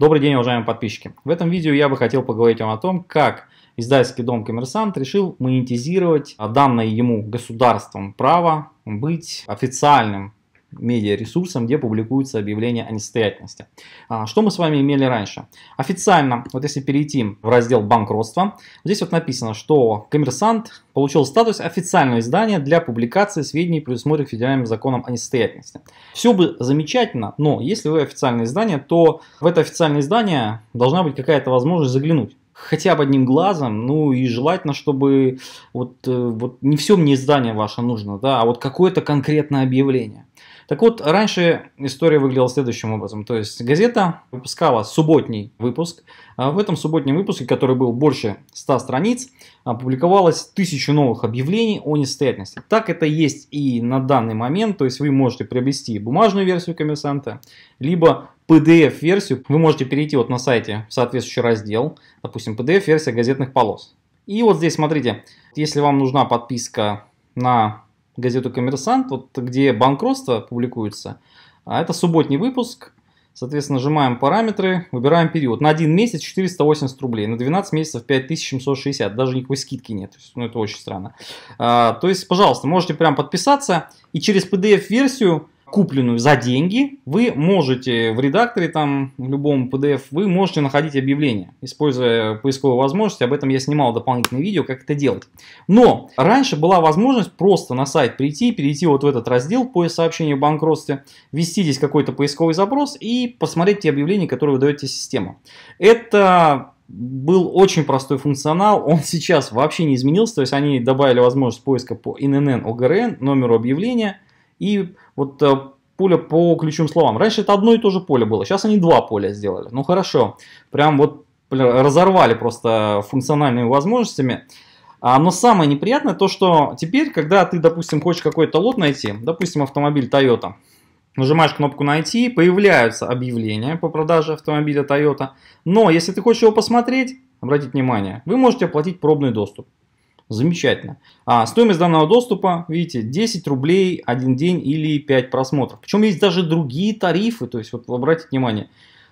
Добрый день, уважаемые подписчики! В этом видео я бы хотел поговорить вам о том, как издательский дом «Коммерсант» решил монетизировать а, данное ему государством право быть официальным медиаресурсам, где публикуются объявления о несостоятельности. А, что мы с вами имели раньше? Официально, вот если перейти в раздел банкротства, здесь вот написано, что коммерсант получил статус официального издания для публикации сведений, предусмотренных федеральным законом о несостоятельности. Все бы замечательно, но если вы официальное издание, то в это официальное издание должна быть какая-то возможность заглянуть хотя бы одним глазом, ну и желательно, чтобы вот, э, вот не все мне издание ваше нужно, да, а вот какое-то конкретное объявление. Так вот, раньше история выглядела следующим образом. То есть газета выпускала субботний выпуск. А в этом субботнем выпуске, который был больше 100 страниц, опубликовалось тысячу новых объявлений о несостоятельности. Так это есть и на данный момент. То есть вы можете приобрести бумажную версию коммерсанта, либо PDF-версию. Вы можете перейти вот на сайте в соответствующий раздел, допустим, PDF-версия газетных полос. И вот здесь, смотрите, если вам нужна подписка на газету «Коммерсант», вот где банкротство публикуется. А это субботний выпуск. Соответственно, нажимаем параметры, выбираем период. На один месяц 480 рублей, на 12 месяцев 5760. Даже никакой скидки нет. Ну, это очень странно. А, то есть, пожалуйста, можете прям подписаться и через PDF-версию купленную за деньги, вы можете в редакторе, там, в любом PDF, вы можете находить объявление, используя поисковую возможность Об этом я снимал дополнительное видео, как это делать. Но раньше была возможность просто на сайт прийти, перейти вот в этот раздел «Поиск сообщений о банкротстве», ввести здесь какой-то поисковый запрос и посмотреть те объявления, которые выдаете система. Это был очень простой функционал, он сейчас вообще не изменился, то есть они добавили возможность поиска по ИНН, ОГРН, номеру объявления – и вот э, поле по ключевым словам. Раньше это одно и то же поле было, сейчас они два поля сделали. Ну хорошо, прям вот разорвали просто функциональными возможностями. А, но самое неприятное то, что теперь, когда ты, допустим, хочешь какой-то лот найти, допустим, автомобиль Toyota, нажимаешь кнопку «Найти», появляются объявления по продаже автомобиля Toyota, но если ты хочешь его посмотреть, обратите внимание, вы можете оплатить пробный доступ. Замечательно. А, стоимость данного доступа, видите, 10 рублей один день или 5 просмотров. Причем есть даже другие тарифы, то есть вот обратите внимание,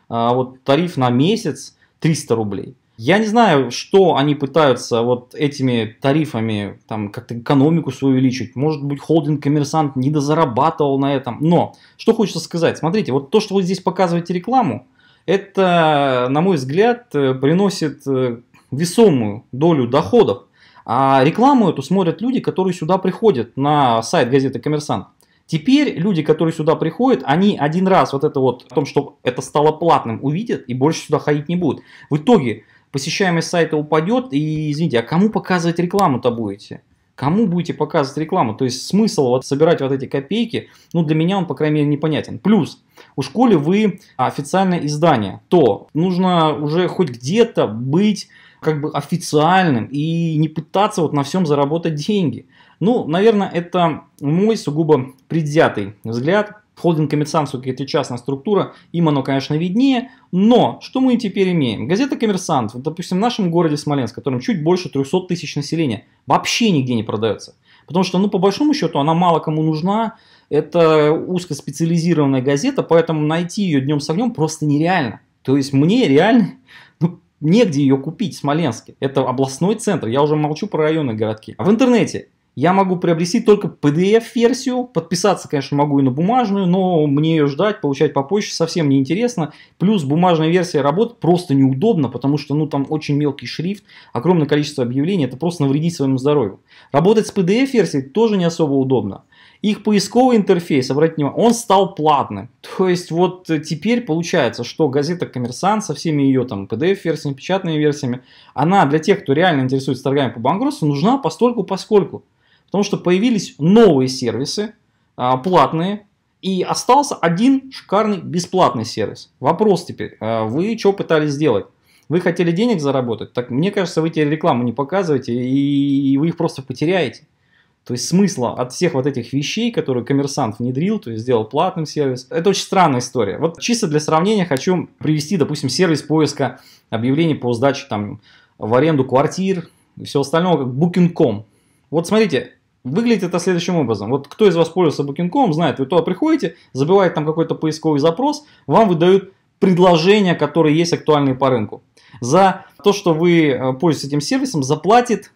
а, вот тариф на месяц 300 рублей. Я не знаю, что они пытаются вот этими тарифами там как-то экономику свою увеличить. Может быть, холдинг коммерсант недозарабатывал на этом. Но что хочется сказать, смотрите, вот то, что вы здесь показываете рекламу, это, на мой взгляд, э, приносит э, весомую долю доходов а рекламу эту смотрят люди, которые сюда приходят на сайт газеты «Коммерсант». Теперь люди, которые сюда приходят, они один раз вот это вот, о том, что это стало платным, увидят и больше сюда ходить не будут. В итоге посещаемость сайта упадет и, извините, а кому показывать рекламу-то будете? Кому будете показывать рекламу? То есть смысл вот собирать вот эти копейки, ну для меня он, по крайней мере, непонятен. Плюс, у школы вы официальное издание, то нужно уже хоть где-то быть как бы официальным и не пытаться вот на всем заработать деньги. Ну, наверное, это мой сугубо предвзятый взгляд. Холдинг «Коммерсант» все-таки это частная структура, им оно, конечно, виднее, но что мы теперь имеем? Газета «Коммерсант», вот, допустим, в нашем городе Смоленск, в котором чуть больше 300 тысяч населения, вообще нигде не продается. Потому что, ну, по большому счету, она мало кому нужна, это узкоспециализированная газета, поэтому найти ее днем с огнем просто нереально. То есть мне реально негде ее купить в Смоленске. Это областной центр, я уже молчу про районные городки. А в интернете я могу приобрести только PDF-версию, подписаться, конечно, могу и на бумажную, но мне ее ждать, получать по почте совсем неинтересно. Плюс бумажная версия работ просто неудобно, потому что ну там очень мелкий шрифт, огромное количество объявлений, это просто навредить своему здоровью. Работать с PDF-версией тоже не особо удобно их поисковый интерфейс, обратите внимание, он стал платным. То есть вот э, теперь получается, что газета «Коммерсант» со всеми ее там PDF-версиями, печатными версиями, она для тех, кто реально интересуется торгами по банкротству, нужна постольку поскольку. Потому что появились новые сервисы, а, платные, и остался один шикарный бесплатный сервис. Вопрос теперь, а вы что пытались сделать? Вы хотели денег заработать? Так мне кажется, вы теперь рекламу не показываете, и вы их просто потеряете. То есть смысла от всех вот этих вещей, которые коммерсант внедрил, то есть сделал платным сервис, это очень странная история. Вот чисто для сравнения хочу привести, допустим, сервис поиска объявлений по сдаче там в аренду квартир и всего остального, как Booking.com. Вот смотрите, Выглядит это следующим образом. Вот кто из вас пользуется Booking.com, знает, вы туда приходите, забиваете там какой-то поисковый запрос, вам выдают предложения, которые есть актуальные по рынку. За то, что вы э, пользуетесь этим сервисом, заплатит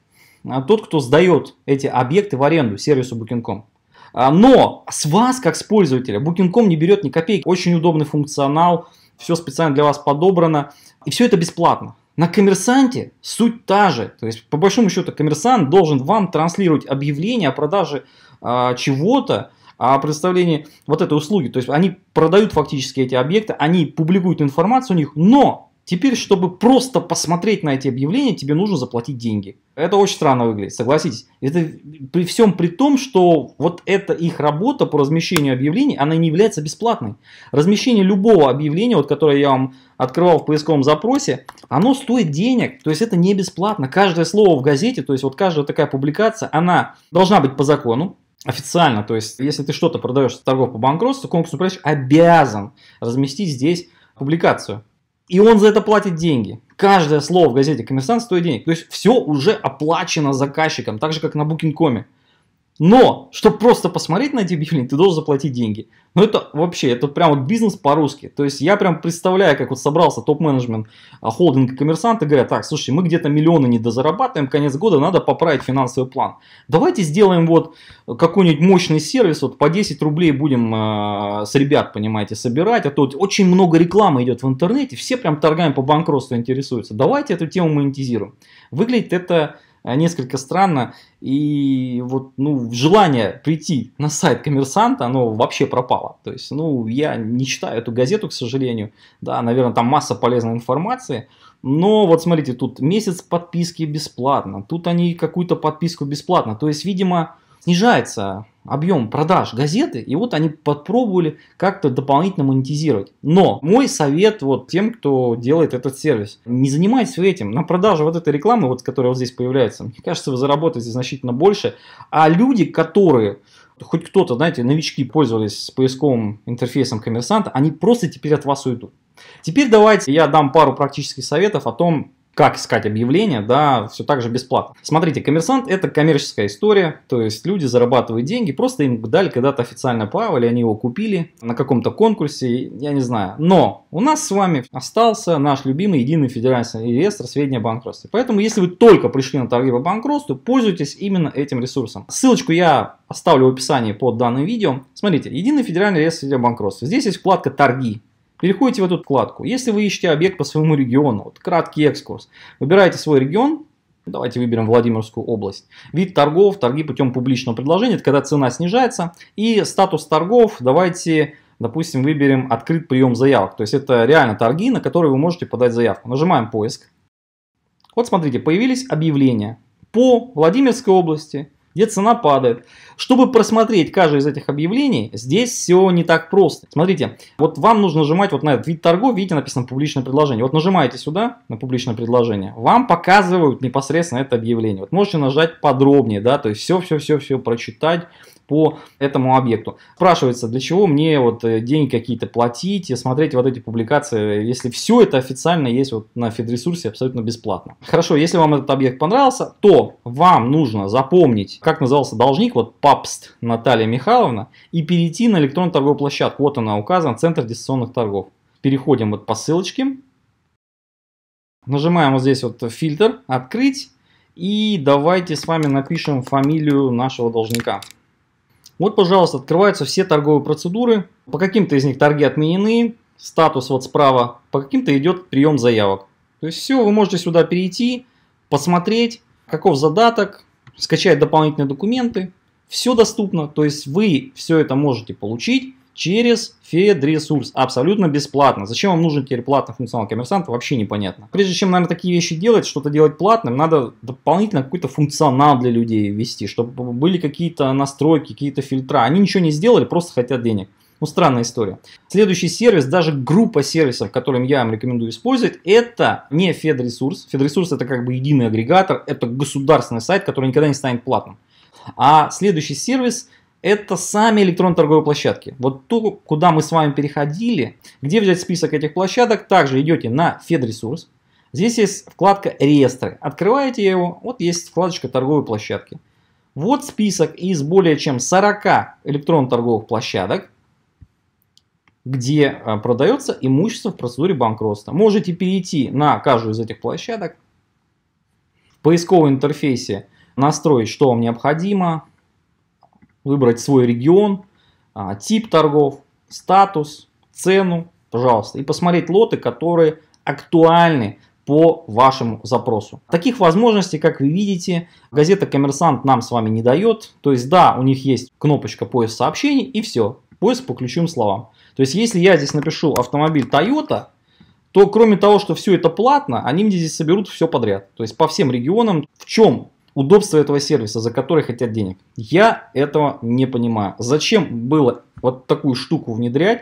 а тот, кто сдает эти объекты в аренду сервису Booking.com. А, но с вас, как с пользователя, Booking.com не берет ни копейки. Очень удобный функционал, все специально для вас подобрано. И все это бесплатно. На коммерсанте суть та же. То есть, по большому счету, коммерсант должен вам транслировать объявление о продаже э, чего-то, о предоставлении вот этой услуги. То есть, они продают фактически эти объекты, они публикуют информацию у них, но Теперь, чтобы просто посмотреть на эти объявления, тебе нужно заплатить деньги. Это очень странно выглядит, согласитесь. Это при всем при том, что вот эта их работа по размещению объявлений, она не является бесплатной. Размещение любого объявления, вот которое я вам открывал в поисковом запросе, оно стоит денег, то есть это не бесплатно. Каждое слово в газете, то есть вот каждая такая публикация, она должна быть по закону, официально, то есть если ты что-то продаешь торгов по банкротству, конкурсный управляющий обязан разместить здесь публикацию. И он за это платит деньги. Каждое слово в газете «Коммерсант» стоит денег. То есть все уже оплачено заказчиком, так же, как на Booking.com. Но, чтобы просто посмотреть на эти объявления, ты должен заплатить деньги. Но это вообще, это прям вот бизнес по-русски. То есть я прям представляю, как вот собрался топ-менеджмент а, холдинга коммерсанты, говорят, так, слушай, мы где-то миллионы не дозарабатываем, конец года, надо поправить финансовый план. Давайте сделаем вот какой-нибудь мощный сервис, вот по 10 рублей будем э, с ребят, понимаете, собирать, а то очень много рекламы идет в интернете, все прям торгами по банкротству интересуются. Давайте эту тему монетизируем. Выглядит это Э, несколько странно. И вот, ну, желание прийти на сайт коммерсанта, оно вообще пропало. То есть, ну, я не читаю эту газету, к сожалению. Да, наверное, там масса полезной информации. Но вот смотрите, тут месяц подписки бесплатно, тут они какую-то подписку бесплатно. То есть, видимо, снижается объем продаж газеты, и вот они попробовали как-то дополнительно монетизировать. Но мой совет вот тем, кто делает этот сервис, не занимайтесь этим. На продаже вот этой рекламы, вот, которая вот здесь появляется, мне кажется, вы заработаете значительно больше. А люди, которые хоть кто-то, знаете, новички пользовались поисковым интерфейсом коммерсанта, они просто теперь от вас уйдут. Теперь давайте я дам пару практических советов о том, как искать объявления, да, все так же бесплатно. Смотрите, коммерсант – это коммерческая история, то есть люди зарабатывают деньги, просто им дали когда-то официальное право, или они его купили на каком-то конкурсе, я не знаю. Но у нас с вами остался наш любимый единый федеральный реестр сведения о банкротстве. Поэтому, если вы только пришли на торги по банкротству, пользуйтесь именно этим ресурсом. Ссылочку я оставлю в описании под данным видео. Смотрите, единый федеральный реестр сведения о банкротстве. Здесь есть вкладка «Торги». Переходите в эту вкладку. Если вы ищете объект по своему региону, вот краткий экскурс, выбираете свой регион, Давайте выберем Владимирскую область. Вид торгов, торги путем публичного предложения, это когда цена снижается. И статус торгов, давайте, допустим, выберем открыт прием заявок. То есть это реально торги, на которые вы можете подать заявку. Нажимаем поиск. Вот смотрите, появились объявления по Владимирской области, где цена падает. Чтобы просмотреть каждое из этих объявлений, здесь все не так просто. Смотрите, вот вам нужно нажимать вот на этот вид торгов, видите, написано публичное предложение. Вот нажимаете сюда на публичное предложение, вам показывают непосредственно это объявление. Вот можете нажать подробнее, да, то есть все-все-все-все прочитать, по этому объекту. Спрашивается, для чего мне вот э, деньги какие-то платить смотреть вот эти публикации, если все это официально есть вот на Федресурсе абсолютно бесплатно. Хорошо, если вам этот объект понравился, то вам нужно запомнить, как назывался должник, вот папст Наталья Михайловна, и перейти на электронную торговую площадку. Вот она указана, Центр дистанционных торгов. Переходим вот по ссылочке, нажимаем вот здесь вот фильтр, открыть, и давайте с вами напишем фамилию нашего должника. Вот, пожалуйста, открываются все торговые процедуры. По каким-то из них торги отменены, статус вот справа, по каким-то идет прием заявок. То есть все, вы можете сюда перейти, посмотреть, каков задаток, скачать дополнительные документы. Все доступно, то есть вы все это можете получить через Федресурс абсолютно бесплатно. Зачем вам нужен теперь платный функционал коммерсанта, вообще непонятно. Прежде чем, наверное, такие вещи делать, что-то делать платным, надо дополнительно какой-то функционал для людей ввести, чтобы были какие-то настройки, какие-то фильтра. Они ничего не сделали, просто хотят денег. Ну, странная история. Следующий сервис, даже группа сервисов, которым я вам рекомендую использовать, это не Федресурс. Федресурс это как бы единый агрегатор, это государственный сайт, который никогда не станет платным. А следующий сервис это сами электронные торговые площадки. Вот то, куда мы с вами переходили, где взять список этих площадок, также идете на Федресурс. Здесь есть вкладка «Реестры». Открываете его, вот есть вкладочка «Торговые площадки». Вот список из более чем 40 электронных торговых площадок, где а, продается имущество в процедуре банкротства. Можете перейти на каждую из этих площадок, в поисковом интерфейсе настроить, что вам необходимо, выбрать свой регион, а, тип торгов, статус, цену, пожалуйста, и посмотреть лоты, которые актуальны по вашему запросу. Таких возможностей, как вы видите, газета «Коммерсант» нам с вами не дает. То есть, да, у них есть кнопочка «Поиск сообщений» и все. Поиск по ключевым словам. То есть, если я здесь напишу «Автомобиль Toyota», то кроме того, что все это платно, они мне здесь соберут все подряд. То есть, по всем регионам, в чем удобство этого сервиса, за который хотят денег. Я этого не понимаю. Зачем было вот такую штуку внедрять?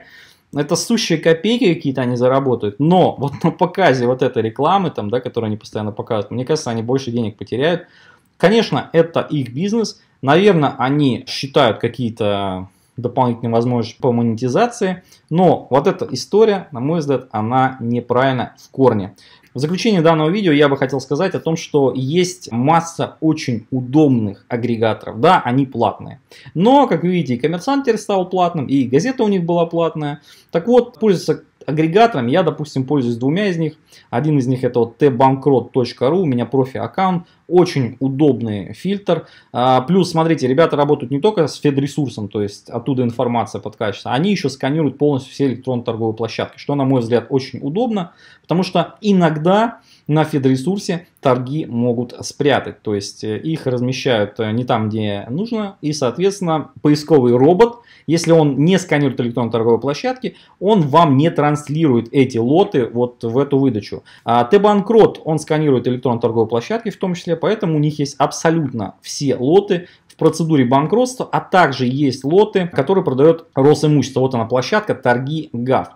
Это сущие копейки какие-то они заработают, но вот на показе вот этой рекламы, там, да, которую они постоянно показывают, мне кажется, они больше денег потеряют. Конечно, это их бизнес, наверное, они считают какие-то дополнительные возможности по монетизации, но вот эта история, на мой взгляд, она неправильна в корне. В заключение данного видео я бы хотел сказать о том, что есть масса очень удобных агрегаторов. Да, они платные. Но, как вы видите, и коммерсант теперь стал платным, и газета у них была платная. Так вот, пользоваться агрегаторами. Я, допустим, пользуюсь двумя из них. Один из них это вот tbankrot.ru, у меня профи-аккаунт. Очень удобный фильтр. А, плюс, смотрите, ребята работают не только с Федресурсом, то есть оттуда информация подкачивается, они еще сканируют полностью все электронные торговые площадки, что, на мой взгляд, очень удобно, потому что Иногда на Федресурсе торги могут спрятать. То есть э, их размещают э, не там, где нужно. И, соответственно, поисковый робот, если он не сканирует электронной торговой площадки, он вам не транслирует эти лоты вот в эту выдачу. А Т-банкрот, он сканирует электронные торговые площадки в том числе, поэтому у них есть абсолютно все лоты в процедуре банкротства, а также есть лоты, которые продает Росимущество. Вот она площадка торги ГАФ.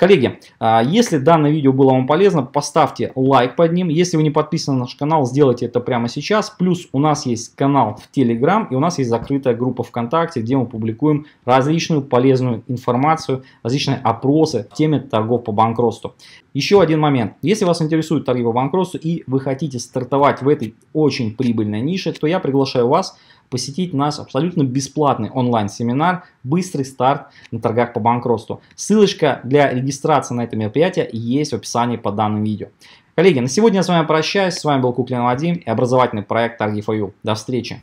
Коллеги, а, если данное видео было вам полезно, поставьте лайк под ним. Если вы не подписаны на наш канал, сделайте это прямо сейчас. Плюс у нас есть канал в Telegram и у нас есть закрытая группа ВКонтакте, где мы публикуем различную полезную информацию, различные опросы в теме торгов по банкротству. Еще один момент. Если вас интересуют торги по банкротству и вы хотите стартовать в этой очень прибыльной нише, то я приглашаю вас посетить наш абсолютно бесплатный онлайн-семинар «Быстрый старт на торгах по банкротству». Ссылочка для регистрации регистрация на это мероприятие есть в описании под данным видео. Коллеги, на сегодня я с вами прощаюсь. С вами был Куклин Вадим и образовательный проект Target4U. До встречи!